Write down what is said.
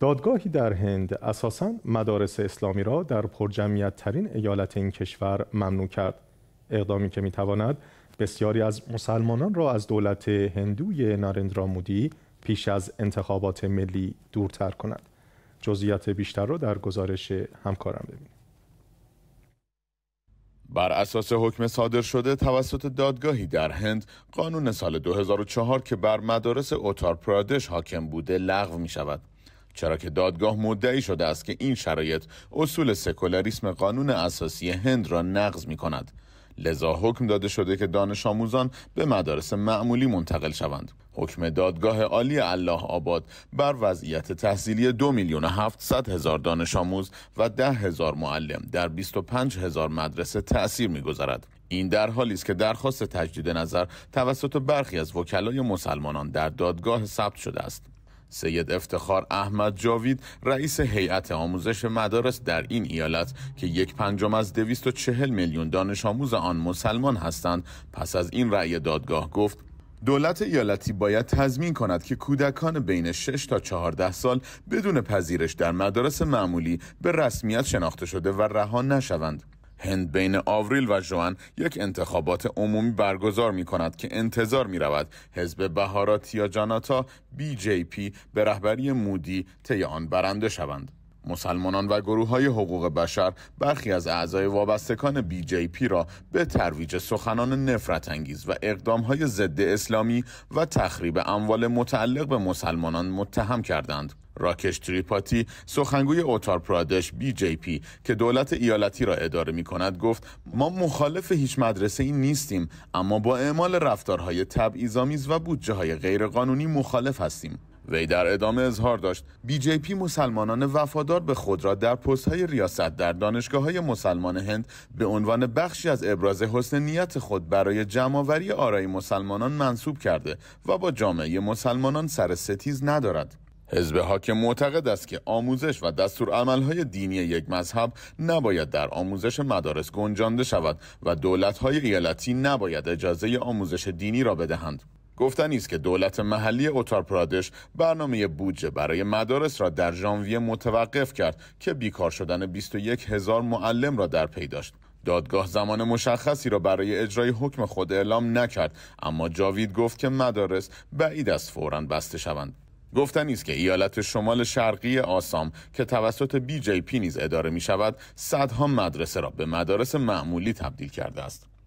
دادگاهی در هند اساسا مدارس اسلامی را در پرجمعیت ترین ایالت این کشور ممنوع کرد اقدامی که میتواند بسیاری از مسلمانان را از دولت هندوی نارندرا مودی پیش از انتخابات ملی دورتر کند جزئیات بیشتر را در گزارش همکارم ببینید بر اساس حکم صادر شده توسط دادگاهی در هند قانون سال 2004 که بر مدارس اوتار پرادش حاکم بوده لغو می شود چرا که دادگاه مدعی شده است که این شرایط اصول سکولاریسم قانون اساسی هند را نقض می کند لذا حکم داده شده که دانش آموزان به مدارس معمولی منتقل شوند حکم دادگاه عالی الله آباد بر وضعیت تحصیلی دو میلیون و هفتصد هزار دانش آموز و ده هزار معلم در 25 هزار مدرسه تأثیر گذارد این در حالی است که درخواست تجدید نظر توسط برخی از وکلای مسلمانان در دادگاه ثبت شده است سید افتخار احمد جاوید رئیس هیئت آموزش مدارس در این ایالت که یک پنجم از 240 میلیون دانش آموز آن مسلمان هستند پس از این رأی دادگاه گفت دولت ایالتی باید تضمین کند که کودکان بین 6 تا 14 سال بدون پذیرش در مدارس معمولی به رسمیت شناخته شده و رها نشوند هند بین آوریل و جوان یک انتخابات عمومی برگزار می کند که انتظار می رود حزب بهاراتیا جاناتا بی جی پی به رهبری مودی طی آن برنده شوند. مسلمانان و گروه های حقوق بشر برخی از اعضای وابستگان بی جی پی را به ترویج سخنان نفرت انگیز و اقدام های ضد اسلامی و تخریب اموال متعلق به مسلمانان متهم کردند. راکش تریپاتی سخنگوی اوتار پرادش بی جی پی که دولت ایالتی را اداره می کند گفت ما مخالف هیچ مدرسه ای نیستیم اما با اعمال رفتارهای تبعیض‌آمیز و بودجه های غیرقانونی مخالف هستیم وی در ادامه اظهار داشت بی جی پی مسلمانان وفادار به خود را در پست های ریاست در دانشگاه های مسلمان هند به عنوان بخشی از ابراز حسن نیت خود برای جمعآوری آرای مسلمانان منصوب کرده و با جامعه مسلمانان سر ستیز ندارد حزب حاکم معتقد است که آموزش و عملهای دینی یک مذهب نباید در آموزش مدارس گنجانده شود و دولت‌های ایالتی نباید اجازه آموزش دینی را بدهند. گفتنی است که دولت محلی پرادش برنامه بودجه برای مدارس را در ژانویه متوقف کرد که بیکار شدن 21 هزار معلم را در پی داشت. دادگاه زمان مشخصی را برای اجرای حکم خود اعلام نکرد اما جاوید گفت که مدارس بعید از فوراً بسته شوند. گفتنی است که ایالت شمال شرقی آسام که توسط بی جی پی نیز اداره می شود صدها مدرسه را به مدارس معمولی تبدیل کرده است